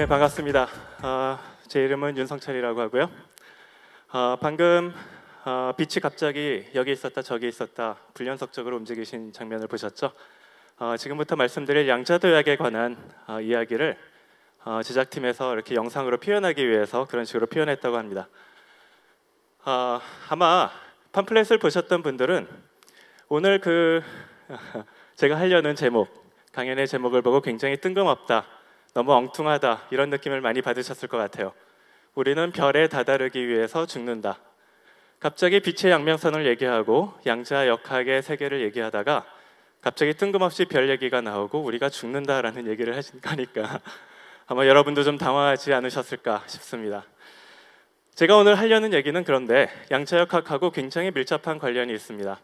네, 반갑습니다. 어, 제 이름은 윤성철이라고 하고요. 어, 방금 어, 빛이 갑자기 여기 있었다 저기 있었다 불연속적으로 움직이신 장면을 보셨죠? 지금부터 말씀드릴 양자도약에 관한 이야기를 제작팀에서 이렇게 영상으로 표현하기 위해서 그런 식으로 표현했다고 합니다. 아마 팜플렛을 보셨던 분들은 오늘 그 제가 하려는 제목 강연의 제목을 보고 굉장히 뜬금없다 너무 엉뚱하다 이런 느낌을 많이 받으셨을 것 같아요. 우리는 별에 다다르기 위해서 죽는다. 갑자기 빛의 양면선을 얘기하고 양자 역학의 세계를 얘기하다가 갑자기 뜬금없이 별 얘기가 나오고 우리가 죽는다라는 얘기를 하신 거니까 아마 여러분도 좀 당황하지 않으셨을까 싶습니다. 제가 오늘 하려는 얘기는 그런데 양자역학하고 굉장히 밀접한 관련이 있습니다.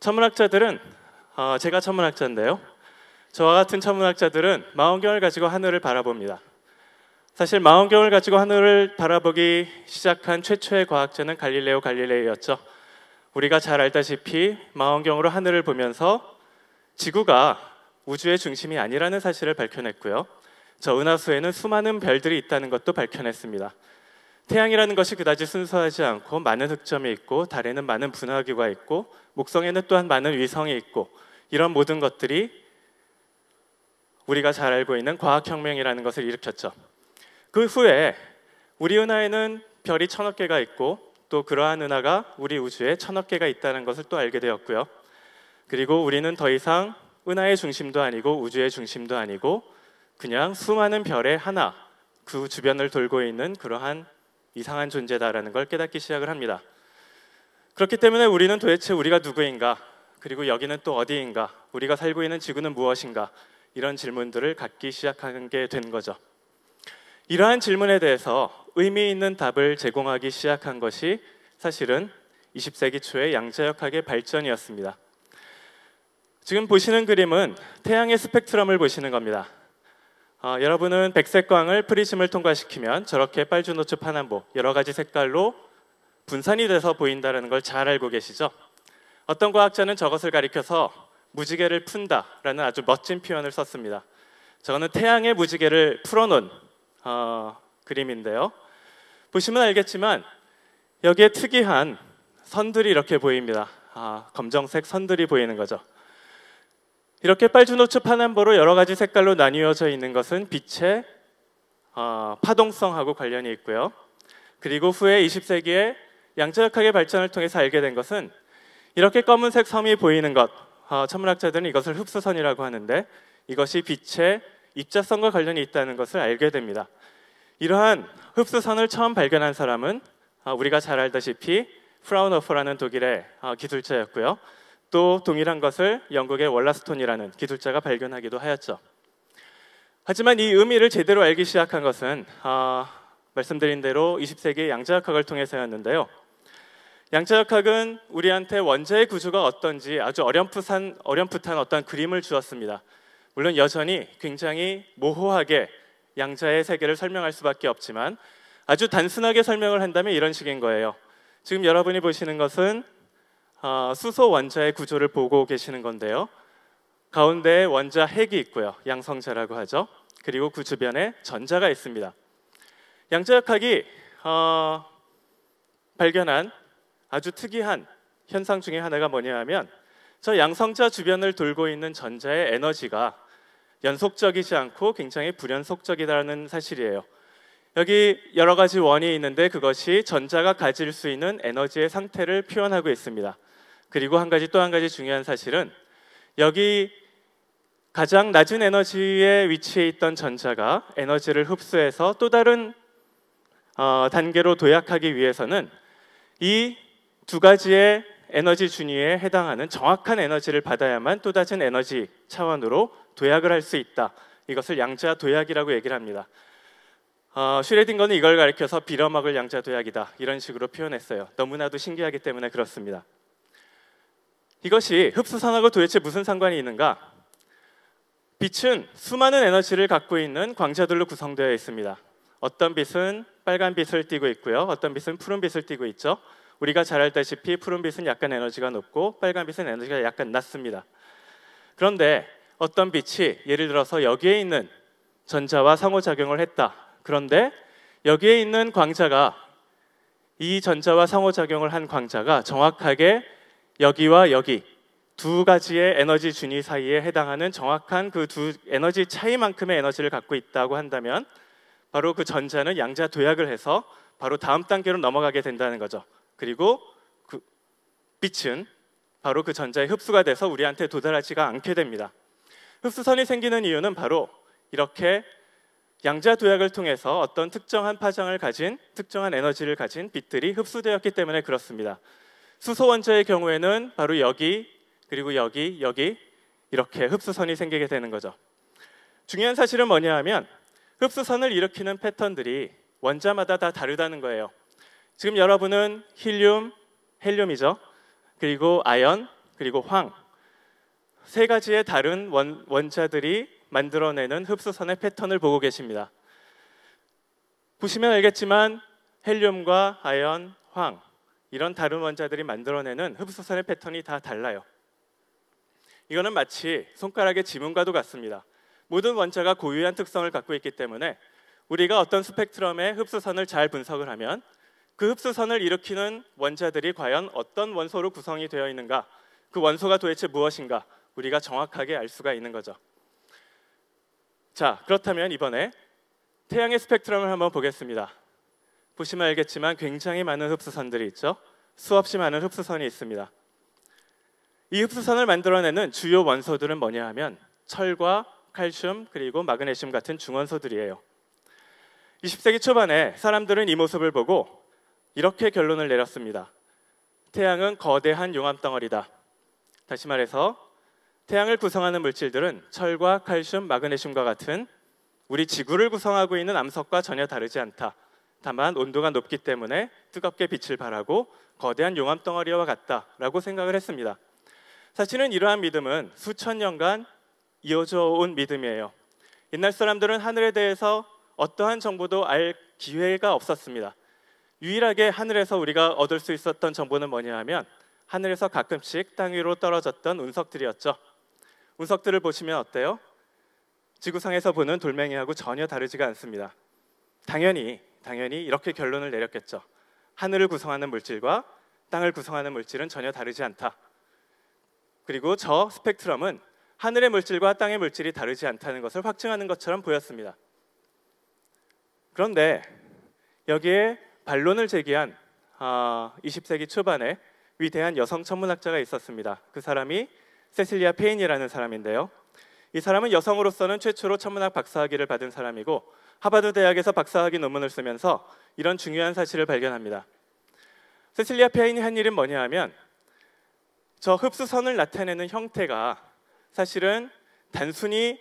천문학자들은 어, 제가 천문학자인데요. 저와 같은 천문학자들은 망원경을 가지고 하늘을 바라봅니다. 사실 망원경을 가지고 하늘을 바라보기 시작한 최초의 과학자는 갈릴레오 갈릴레이였죠. 우리가 잘 알다시피 망원경으로 하늘을 보면서 지구가 우주의 중심이 아니라는 사실을 밝혀냈고요. 저 은하수에는 수많은 별들이 있다는 것도 밝혀냈습니다. 태양이라는 것이 그다지 순수하지 않고 많은 흑점이 있고 달에는 많은 분화기가 있고 목성에는 또한 많은 위성이 있고 이런 모든 것들이 우리가 잘 알고 있는 과학혁명이라는 것을 일으켰죠. 그 후에 우리 은하에는 별이 천억 개가 있고 또 그러한 은하가 우리 우주에 천억 개가 있다는 것을 또 알게 되었고요. 그리고 우리는 더 이상 은하의 중심도 아니고 우주의 중심도 아니고 그냥 수많은 별의 하나 그 주변을 돌고 있는 그러한 이상한 존재다라는 걸 깨닫기 시작을 합니다. 그렇기 때문에 우리는 도대체 우리가 누구인가? 그리고 여기는 또 어디인가? 우리가 살고 있는 지구는 무엇인가? 이런 질문들을 갖기 시작하게 된 거죠. 이러한 질문에 대해서 의미 있는 답을 제공하기 시작한 것이 사실은 20세기 초의 양자역학의 발전이었습니다. 지금 보시는 그림은 태양의 스펙트럼을 보시는 겁니다. 어, 여러분은 백색광을 프리즘을 통과시키면 저렇게 빨주노초 파남보 여러 가지 색깔로 분산이 돼서 보인다는 걸 잘 알고 계시죠? 어떤 과학자는 저것을 가리켜서 무지개를 푼다라는 아주 멋진 표현을 썼습니다. 저거는 태양의 무지개를 풀어놓은 어, 그림인데요. 보시면 알겠지만 여기에 특이한 선들이 이렇게 보입니다. 아, 검정색 선들이 보이는 거죠. 이렇게 빨주노초 파남보로 여러 가지 색깔로 나뉘어져 있는 것은 빛의 어, 파동성하고 관련이 있고요. 그리고 후에 20세기에 양자역학의 발전을 통해서 알게 된 것은 이렇게 검은색 섬이 보이는 것, 어, 천문학자들은 이것을 흡수선이라고 하는데 이것이 빛의 입자성과 관련이 있다는 것을 알게 됩니다. 이러한 흡수선을 처음 발견한 사람은 어, 우리가 잘 알다시피 프라운호프라는 독일의 어, 기술자였고요. 또 동일한 것을 영국의 월라스톤이라는 기술자가 발견하기도 하였죠. 하지만 이 의미를 제대로 알기 시작한 것은 말씀드린 대로 20세기 양자역학을 통해서였는데요. 양자역학은 우리한테 원자의 구조가 어떤지 아주 어렴풋한, 어렴풋한 어떤 그림을 주었습니다. 물론 여전히 굉장히 모호하게 양자의 세계를 설명할 수밖에 없지만 아주 단순하게 설명을 한다면 이런 식인 거예요. 지금 여러분이 보시는 것은 어, 수소 원자의 구조를 보고 계시는 건데요. 가운데에 원자 핵이 있고요. 양성자라고 하죠. 그리고 그 주변에 전자가 있습니다. 양자역학이 어, 발견한 아주 특이한 현상 중에 하나가 뭐냐 하면 저 양성자 주변을 돌고 있는 전자의 에너지가 연속적이지 않고 굉장히 불연속적이다는 사실이에요. 여기 여러 가지 원이 있는데 그것이 전자가 가질 수 있는 에너지의 상태를 표현하고 있습니다. 그리고 한 가지 또 한 가지 중요한 사실은 여기 가장 낮은 에너지의 위치에 있던 전자가 에너지를 흡수해서 또 다른 어, 단계로 도약하기 위해서는 이두 가지의 에너지 준위에 해당하는 정확한 에너지를 받아야만 또 다른 에너지 차원으로 도약을 할 수 있다. 이것을 양자 도약이라고 얘기를 합니다. 어, 슈레딩거는 이걸 가리켜서 빌어먹을 양자 도약이다 이런 식으로 표현했어요. 너무나도 신기하기 때문에 그렇습니다. 이것이 흡수선하고 도대체 무슨 상관이 있는가? 빛은 수많은 에너지를 갖고 있는 광자들로 구성되어 있습니다. 어떤 빛은 빨간 빛을 띠고 있고요. 어떤 빛은 푸른 빛을 띠고 있죠. 우리가 잘 알다시피 푸른빛은 약간 에너지가 높고 빨간빛은 에너지가 약간 낮습니다. 그런데 어떤 빛이 예를 들어서 여기에 있는 전자와 상호작용을 했다. 그런데 여기에 있는 광자가 이 전자와 상호작용을 한 광자가 정확하게 여기와 여기 두 가지의 에너지 준위 사이에 해당하는 정확한 그 두 에너지 차이만큼의 에너지를 갖고 있다고 한다면 바로 그 전자는 양자 도약을 해서 바로 다음 단계로 넘어가게 된다는 거죠. 그리고 그 빛은 바로 그 전자에 흡수가 돼서 우리한테 도달하지가 않게 됩니다. 흡수선이 생기는 이유는 바로 이렇게 양자 도약을 통해서 어떤 특정한 파장을 가진 특정한 에너지를 가진 빛들이 흡수되었기 때문에 그렇습니다. 수소 원자의 경우에는 바로 여기 그리고 여기 여기 이렇게 흡수선이 생기게 되는 거죠. 중요한 사실은 뭐냐 하면 흡수선을 일으키는 패턴들이 원자마다 다 다르다는 거예요. 지금 여러분은 힐륨, 헬륨이죠. 그리고 아연, 그리고 황. 세 가지의 다른 원, 원자들이 만들어내는 흡수선의 패턴을 보고 계십니다. 보시면 알겠지만 헬륨과 아연, 황 이런 다른 원자들이 만들어내는 흡수선의 패턴이 다 달라요. 이거는 마치 손가락의 지문과도 같습니다. 모든 원자가 고유한 특성을 갖고 있기 때문에 우리가 어떤 스펙트럼의 흡수선을 잘 분석을 하면 그 흡수선을 일으키는 원자들이 과연 어떤 원소로 구성이 되어 있는가? 그 원소가 도대체 무엇인가? 우리가 정확하게 알 수가 있는 거죠. 자, 그렇다면 이번에 태양의 스펙트럼을 한번 보겠습니다. 보시면 알겠지만 굉장히 많은 흡수선들이 있죠. 수없이 많은 흡수선이 있습니다. 이 흡수선을 만들어내는 주요 원소들은 뭐냐 하면 철과 칼슘 그리고 마그네슘 같은 중원소들이에요. 20세기 초반에 사람들은 이 모습을 보고 이렇게 결론을 내렸습니다. 태양은 거대한 용암 덩어리다. 다시 말해서 태양을 구성하는 물질들은 철과 칼슘, 마그네슘과 같은 우리 지구를 구성하고 있는 암석과 전혀 다르지 않다. 다만 온도가 높기 때문에 뜨겁게 빛을 발하고 거대한 용암 덩어리와 같다라고 생각을 했습니다. 사실은 이러한 믿음은 수천 년간 이어져 온 믿음이에요. 옛날 사람들은 하늘에 대해서 어떠한 정보도 알 기회가 없었습니다. 유일하게 하늘에서 우리가 얻을 수 있었던 정보는 뭐냐 하면 하늘에서 가끔씩 땅 위로 떨어졌던 운석들이었죠. 운석들을 보시면 어때요? 지구상에서 보는 돌멩이하고 전혀 다르지가 않습니다. 당연히 당연히 이렇게 결론을 내렸겠죠. 하늘을 구성하는 물질과 땅을 구성하는 물질은 전혀 다르지 않다. 그리고 저 스펙트럼은 하늘의 물질과 땅의 물질이 다르지 않다는 것을 확증하는 것처럼 보였습니다. 그런데 여기에 반론을 제기한 20세기 아, 초반에 위대한 여성 천문학자가 있었습니다. 그 사람이 세실리아 페인이라는 사람인데요. 이 사람은 여성으로서는 최초로 천문학 박사학위를 받은 사람이고 하버드 대학에서 박사학위 논문을 쓰면서 이런 중요한 사실을 발견합니다. 세실리아 페인이 한 일은 뭐냐 하면 저 흡수선을 나타내는 형태가 사실은 단순히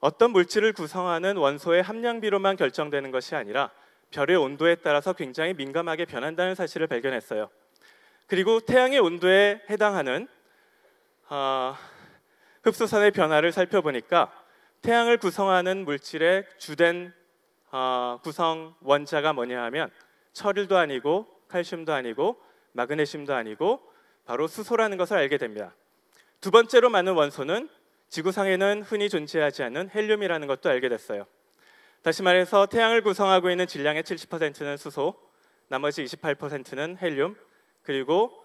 어떤 물질을 구성하는 원소의 함량비로만 결정되는 것이 아니라 별의 온도에 따라서 굉장히 민감하게 변한다는 사실을 발견했어요. 그리고 태양의 온도에 해당하는 어, 흡수선의 변화를 살펴보니까 태양을 구성하는 물질의 주된 어, 구성 원자가 뭐냐 하면 철일도 아니고 칼슘도 아니고 마그네슘도 아니고 바로 수소라는 것을 알게 됩니다. 두 번째로 많은 원소는 지구상에는 흔히 존재하지 않는 헬륨이라는 것도 알게 됐어요. 다시 말해서 태양을 구성하고 있는 질량의 70%는 수소, 나머지 28%는 헬륨, 그리고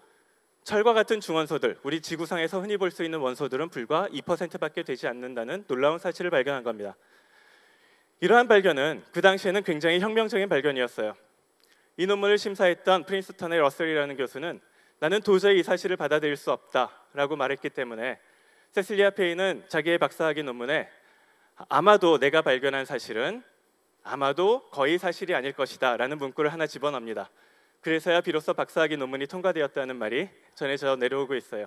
철과 같은 중원소들, 우리 지구상에서 흔히 볼 수 있는 원소들은 불과 2%밖에 되지 않는다는 놀라운 사실을 발견한 겁니다. 이러한 발견은 그 당시에는 굉장히 혁명적인 발견이었어요. 이 논문을 심사했던 프린스턴의 러셀이라는 교수는 나는 도저히 이 사실을 받아들일 수 없다라고 말했기 때문에 세실리아 페인은 자기의 박사학위 논문에 아마도 내가 발견한 사실은 아마도 거의 사실이 아닐 것이다 라는 문구를 하나 집어넣습니다. 그래서야 비로소 박사학위 논문이 통과되었다는 말이 전해져 내려오고 있어요.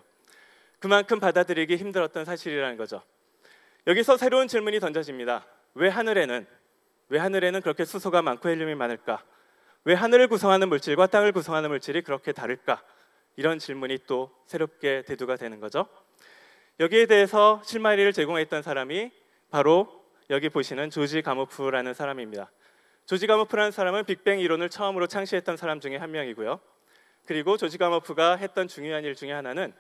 그만큼 받아들이기 힘들었던 사실이라는 거죠. 여기서 새로운 질문이 던져집니다. 왜 하늘에는 왜 하늘에는 그렇게 수소가 많고 헬륨이 많을까? 왜 하늘을 구성하는 물질과 땅을 구성하는 물질이 그렇게 다를까? 이런 질문이 또 새롭게 대두가 되는 거죠. 여기에 대해서 실마리를 제공했던 사람이 바로 여기 보시는 조지 가모프라는 사람입니다. 조지 가모프라는 사람은 빅뱅 이론을 처음으로 창시했던 사람 중에 한 명이고요. 그리고 조지 가모프가 했던 중요한 일 중에 하나는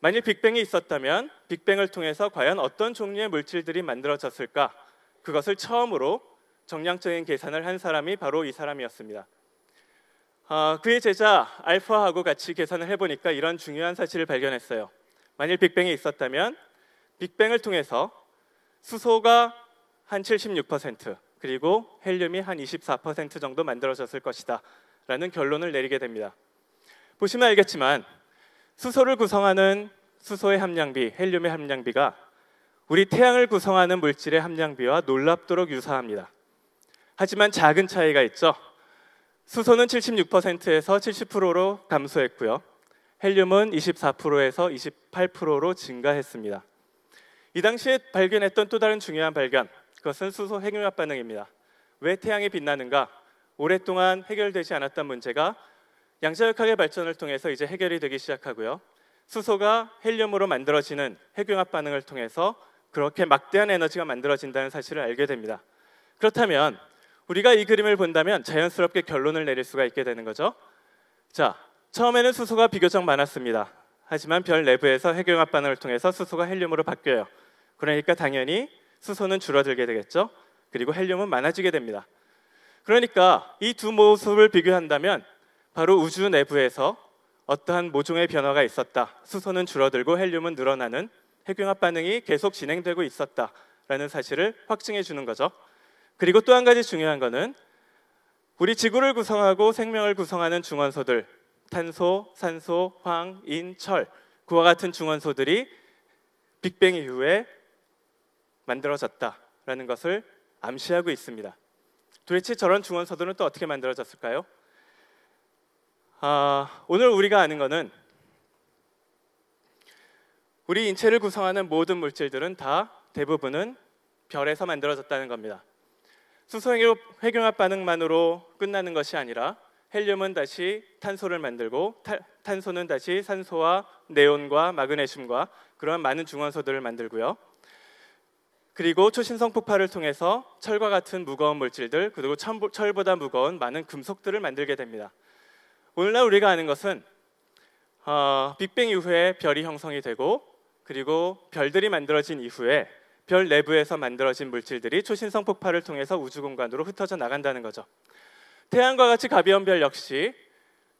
만일 빅뱅이 있었다면 빅뱅을 통해서 과연 어떤 종류의 물질들이 만들어졌을까? 그것을 처음으로 정량적인 계산을 한 사람이 바로 이 사람이었습니다. 어, 그의 제자 알파하고 같이 계산을 해보니까 이런 중요한 사실을 발견했어요. 만일 빅뱅이 있었다면 빅뱅을 통해서 수소가 한 76% 그리고 헬륨이 한 24% 정도 만들어졌을 것이다 라는 결론을 내리게 됩니다. 보시면 알겠지만 수소를 구성하는 수소의 함량비, 헬륨의 함량비가 우리 태양을 구성하는 물질의 함량비와 놀랍도록 유사합니다. 하지만 작은 차이가 있죠. 수소는 76%에서 70%로 감소했고요. 헬륨은 24%에서 28%로 증가했습니다. 이 당시에 발견했던 또 다른 중요한 발견, 그것은 수소 핵융합 반응입니다. 왜 태양이 빛나는가? 오랫동안 해결되지 않았던 문제가 양자역학의 발전을 통해서 이제 해결이 되기 시작하고요. 수소가 헬륨으로 만들어지는 핵융합 반응을 통해서 그렇게 막대한 에너지가 만들어진다는 사실을 알게 됩니다. 그렇다면 우리가 이 그림을 본다면 자연스럽게 결론을 내릴 수가 있게 되는 거죠. 자, 처음에는 수소가 비교적 많았습니다. 하지만 별 내부에서 핵융합 반응을 통해서 수소가 헬륨으로 바뀌어요. 그러니까 당연히 수소는 줄어들게 되겠죠. 그리고 헬륨은 많아지게 됩니다. 그러니까 이 두 모습을 비교한다면 바로 우주 내부에서 어떠한 모종의 변화가 있었다. 수소는 줄어들고 헬륨은 늘어나는 핵융합 반응이 계속 진행되고 있었다라는 사실을 확증해 주는 거죠. 그리고 또 한 가지 중요한 것은 우리 지구를 구성하고 생명을 구성하는 중원소들 탄소, 산소, 황, 인, 철 그와 같은 중원소들이 빅뱅 이후에 만들어졌다라는 것을 암시하고 있습니다. 도대체 저런 중원서들은 또 어떻게 만들어졌을까요? 아, 오늘 우리가 아는 것은 우리 인체를 구성하는 모든 물질들은 다 대부분은 별에서 만들어졌다는 겁니다. 수소행 회경합 반응만으로 끝나는 것이 아니라 헬륨은 다시 탄소를 만들고 타, 탄소는 다시 산소와 네온과 마그네슘과 그러한 많은 중원소들을 만들고요. 그리고 초신성 폭발을 통해서 철과 같은 무거운 물질들 그리고 철보다 무거운 많은 금속들을 만들게 됩니다. 오늘날 우리가 아는 것은 어, 빅뱅 이후에 별이 형성이 되고 그리고 별들이 만들어진 이후에 별 내부에서 만들어진 물질들이 초신성 폭발을 통해서 우주 공간으로 흩어져 나간다는 거죠. 태양과 같이 가벼운 별 역시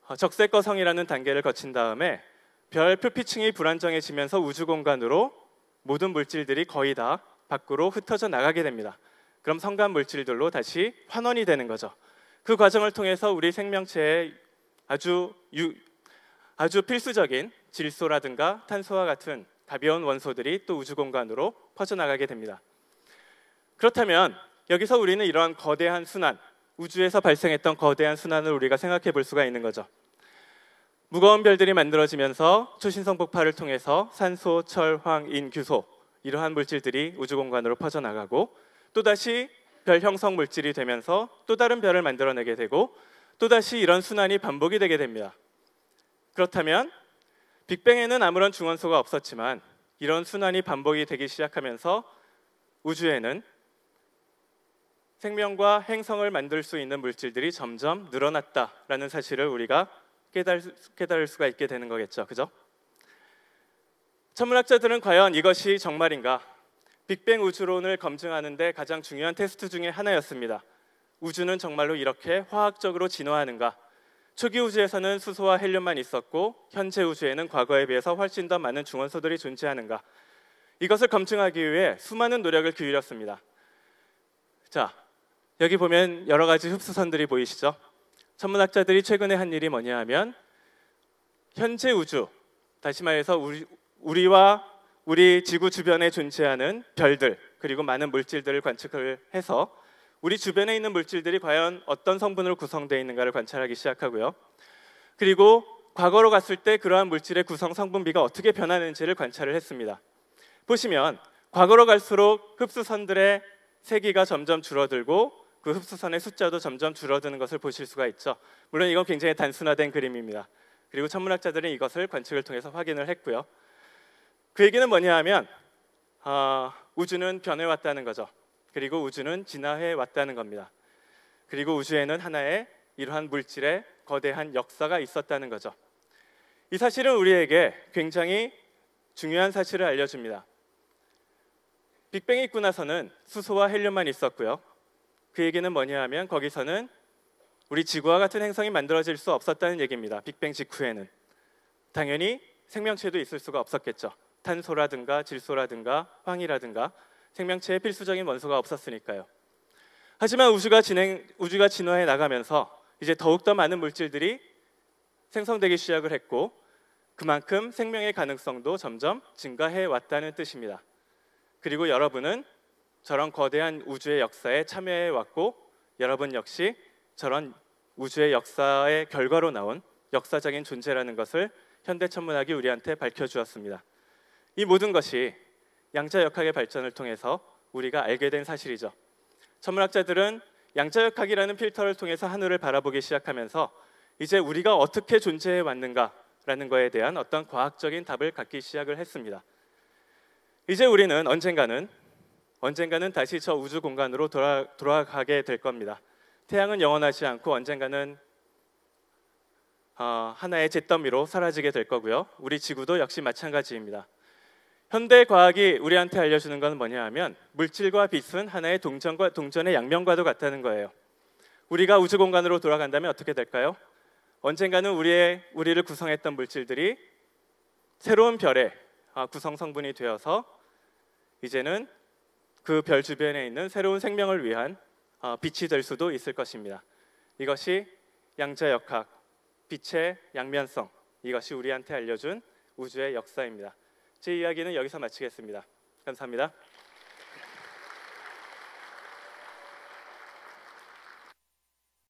어, 적색거성이라는 단계를 거친 다음에 별 표피층이 불안정해지면서 우주 공간으로 모든 물질들이 거의 다 밖으로 흩어져 나가게 됩니다. 그럼 성간 물질들로 다시 환원이 되는 거죠. 그 과정을 통해서 우리 생명체의 아주 유, 아주 필수적인 질소라든가 탄소와 같은 가벼운 원소들이 또 우주 공간으로 퍼져나가게 됩니다. 그렇다면 여기서 우리는 이러한 거대한 순환, 우주에서 발생했던 거대한 순환을 우리가 생각해 볼 수가 있는 거죠. 무거운 별들이 만들어지면서 초신성 폭발을 통해서 산소, 철, 황, 인, 규소 이러한 물질들이 우주 공간으로 퍼져나가고 또다시 별 형성 물질이 되면서 또 다른 별을 만들어내게 되고 또다시 이런 순환이 반복이 되게 됩니다. 그렇다면 빅뱅에는 아무런 중원소가 없었지만 이런 순환이 반복이 되기 시작하면서 우주에는 생명과 행성을 만들 수 있는 물질들이 점점 늘어났다라는 사실을 우리가 깨달을, 깨달을 수가 있게 되는 거겠죠. 그죠? 천문학자들은 과연 이것이 정말인가? 빅뱅 우주론을 검증하는데 가장 중요한 테스트 중의 하나였습니다. 우주는 정말로 이렇게 화학적으로 진화하는가? 초기 우주에서는 수소와 헬륨만 있었고 현재 우주에는 과거에 비해서 훨씬 더 많은 중원소들이 존재하는가? 이것을 검증하기 위해 수많은 노력을 기울였습니다. 자, 여기 보면 여러 가지 흡수선들이 보이시죠? 천문학자들이 최근에 한 일이 뭐냐 하면 현재 우주, 다시 말해서 우리, 우리와 우리 지구 주변에 존재하는 별들 그리고 많은 물질들을 관측을 해서 우리 주변에 있는 물질들이 과연 어떤 성분으로 구성되어 있는가를 관찰하기 시작하고요. 그리고 과거로 갔을 때 그러한 물질의 구성 성분비가 어떻게 변하는지를 관찰을 했습니다. 보시면 과거로 갈수록 흡수선들의 세기가 점점 줄어들고 그 흡수선의 숫자도 점점 줄어드는 것을 보실 수가 있죠. 물론 이건 굉장히 단순화된 그림입니다. 그리고 천문학자들은 이것을 관측을 통해서 확인을 했고요. 그 얘기는 뭐냐 하면 어, 우주는 변해왔다는 거죠. 그리고 우주는 진화해왔다는 겁니다. 그리고 우주에는 하나의 이러한 물질의 거대한 역사가 있었다는 거죠. 이 사실은 우리에게 굉장히 중요한 사실을 알려줍니다. 빅뱅이 있고 나서는 수소와 헬륨만 있었고요. 그 얘기는 뭐냐 하면 거기서는 우리 지구와 같은 행성이 만들어질 수 없었다는 얘기입니다. 빅뱅 직후에는. 당연히 생명체도 있을 수가 없었겠죠. 탄소라든가 질소라든가 황이라든가 생명체의 필수적인 원소가 없었으니까요. 하지만 우주가 진행 우주가 진화해 나가면서 이제 더욱더 많은 물질들이 생성되기 시작을 했고 그만큼 생명의 가능성도 점점 증가해 왔다는 뜻입니다. 그리고 여러분은 저런 거대한 우주의 역사에 참여해 왔고 여러분 역시 저런 우주의 역사의 결과로 나온 역사적인 존재라는 것을 현대 천문학이 우리한테 밝혀 주었습니다. 이 모든 것이 양자역학의 발전을 통해서 우리가 알게 된 사실이죠. 천문학자들은 양자역학이라는 필터를 통해서 하늘을 바라보기 시작하면서 이제 우리가 어떻게 존재해 왔는가라는 것에 대한 어떤 과학적인 답을 갖기 시작을 했습니다. 이제 우리는 언젠가는 언젠가는 다시 저 우주 공간으로 돌아, 돌아가게 될 겁니다. 태양은 영원하지 않고 언젠가는 어, 하나의 잿더미로 사라지게 될 거고요. 우리 지구도 역시 마찬가지입니다. 현대 과학이 우리한테 알려주는 건 뭐냐 하면 물질과 빛은 하나의 동전과 동전의 양면과도 같다는 거예요. 우리가 우주 공간으로 돌아간다면 어떻게 될까요? 언젠가는 우리의 우리를 구성했던 물질들이 새로운 별의 아, 구성 성분이 되어서 이제는 그 별 주변에 있는 새로운 생명을 위한 아, 빛이 될 수도 있을 것입니다. 이것이 양자역학, 빛의 양면성, 이것이 우리한테 알려준 우주의 역사입니다. 제 이야기는 여기서 마치겠습니다. 감사합니다.